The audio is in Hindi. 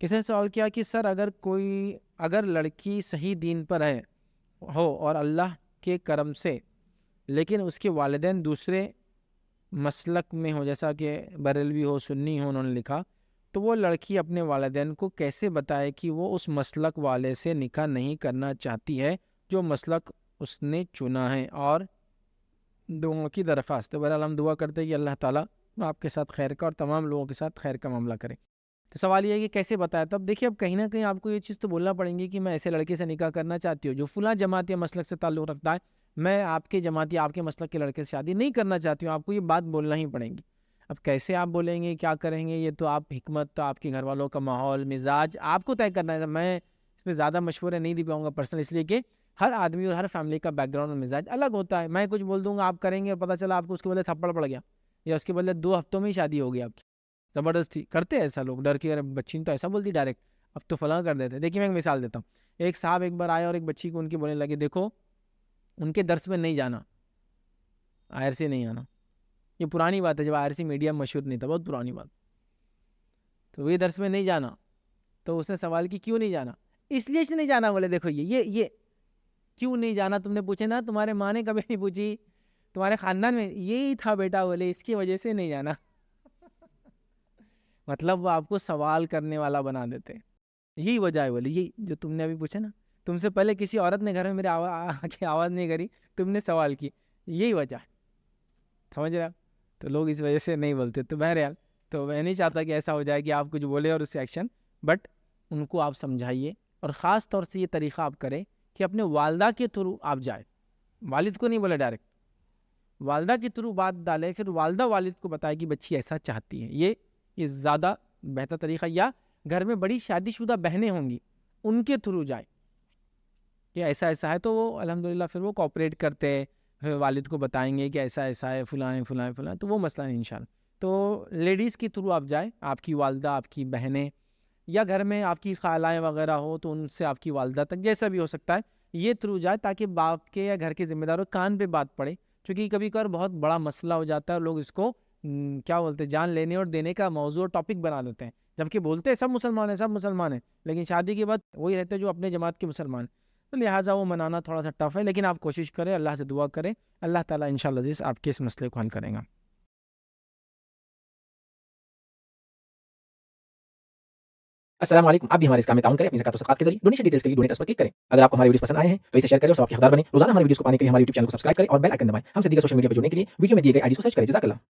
किसी ने सवाल किया कि सर अगर कोई अगर लड़की सही दीन पर है हो और अल्लाह के करम से लेकिन उसके वालदे दूसरे मसलक में हो जैसा कि बरेलवी हो सुन्नी हो उन्होंने लिखा तो वो लड़की अपने वालदेन को कैसे बताए कि वो उस मसलक वाले से निकाह नहीं करना चाहती है जो मसलक उसने चुना है और दुआओं की दरख्वास्त तो बहरहाल हम दुआ करते हैं कि अल्लाह ताला आपके साथ खैर का और तमाम लोगों के साथ खैर का मामला करें तो सवाल ये है कि कैसे बताया तब तो देखिए अब कहीं ना कहीं आपको ये चीज़ तो बोलना पड़ेंगी कि मैं ऐसे लड़के से निकाह करना चाहती हूँ जो फुला जमात या मसलक से ताल्लुक़ रखता है मैं आपके जमात या आपके मसलक के लड़के से शादी नहीं करना चाहती हूँ आपको ये बात बोलना ही पड़ेगी अब कैसे आप बोलेंगे क्या करेंगे ये तो आप हमत तो आपके घर वालों का माहौल मिजाज आपको तय करना है मैं इसमें ज़्यादा मशवरे नहीं दे पाऊँगा पर्सनल इसलिए कि हर आदमी और हर फैमिली का बैकग्राउंड और मिजाज अलग होता है मैं कुछ बोल दूंगा आप करेंगे और पता चला आपको उसके बदले थप्पड़ पड़ गया या उसके बदले दो हफ्तों में ही शादी होगी आपकी ज़बरदस्ती करते हैं ऐसा लोग डर के अरे बच्ची ने तो ऐसा बोलती डायरेक्ट अब तो फला कर देते देखिए मैं एक मिसाल देता हूँ एक साहब एक बार आए और एक बच्ची को उनके बोलने लगे देखो उनके दर्स में नहीं जाना आयर से नहीं आना ये पुरानी बात है जब आयर मीडिया मशहूर नहीं था बहुत पुरानी बात तो वे दर्स में नहीं जाना तो उसने सवाल की क्यों नहीं जाना इसलिए नहीं जाना बोले देखो ये ये ये क्यों नहीं जाना तुमने पूछे ना तुम्हारे माँ ने कभी नहीं पूछी तुम्हारे खानदान में यही था बेटा बोले इसकी वजह से नहीं जाना मतलब वो आपको सवाल करने वाला बना देते हैं यही वजह है बोली यही जो तुमने अभी पूछा ना तुमसे पहले किसी औरत ने घर में मेरे आवा, आके आवाज़ नहीं करी तुमने सवाल की यही वजह है समझ रहे तो लोग इस वजह से नहीं बोलते तो यार तो मैं नहीं चाहता कि ऐसा हो जाए कि आप कुछ बोले और उससे एक्शन बट उनको आप समझाइए और ख़ास तौर से ये तरीक़ा आप करें कि अपने वालदा के थ्रू आप जाए वालिद को नहीं बोले डायरेक्ट वालदा के थ्रू बात डालें फिर वालदा वालिद को बताए कि बच्ची ऐसा चाहती है ये ये ज़्यादा बेहतर तरीका या घर में बड़ी शादीशुदा बहनें होंगी उनके थ्रू जाए कि ऐसा ऐसा है तो वो अलहमदिल्ला फिर वो कॉपरेट करते हैं फिर वालिद को बताएंगे कि ऐसा ऐसा है फलाएँ फलाएँ फलाएँ तो वो मसला नहीं इन तो लेडीज़ के थ्रू आप जाए आपकी वालदा आपकी बहनें या घर में आपकी खालाएँ वगैरह हो तो उनसे आपकी वालदा तक जैसा भी हो सकता है ये थ्रू जाए ताकि बाप के या घर के जिम्मेदारों कान पे बात पड़े क्योंकि कभी कभार बहुत बड़ा मसला हो जाता है लोग इसको हम्म, क्या बोलते हैं जान लेने और देने का मौजू और टॉपिक बना देते हैं जबकि बोलते हैं सब मुसलमान हैं सब मुसलमान हैं लेकिन शादी के बाद वही रहते हैं जो अपने जमात के मुसलमान तो लिहाजा वो मनाना थोड़ा सा टफ है लेकिन आप कोशिश करें अल्लाह से दुआ करें अल्लाह ताला इन जीज़ आपके इस मसले को हल करेगा असलम आप भी हमारे इस काम में ताउन करें अपनी जकात के जरिए डोनेशन डिटेल्स के लिए डोनेट पर क्लिक करें अगर आपको हमारी वीडियो पसंद आए हैं तो इसे शेयर करें और सबके हदार बने रोजाना हमारी वीडियो को पाने के लिए हमारे यूट्यूब चैनल को सब्सक्राइब करें और बेल आइकन दबाएं हमसे दीगर सोशल मीडिया पर जुड़ने के लिए वीडियो में दिए गए आईडी को सर्च करें जजाकला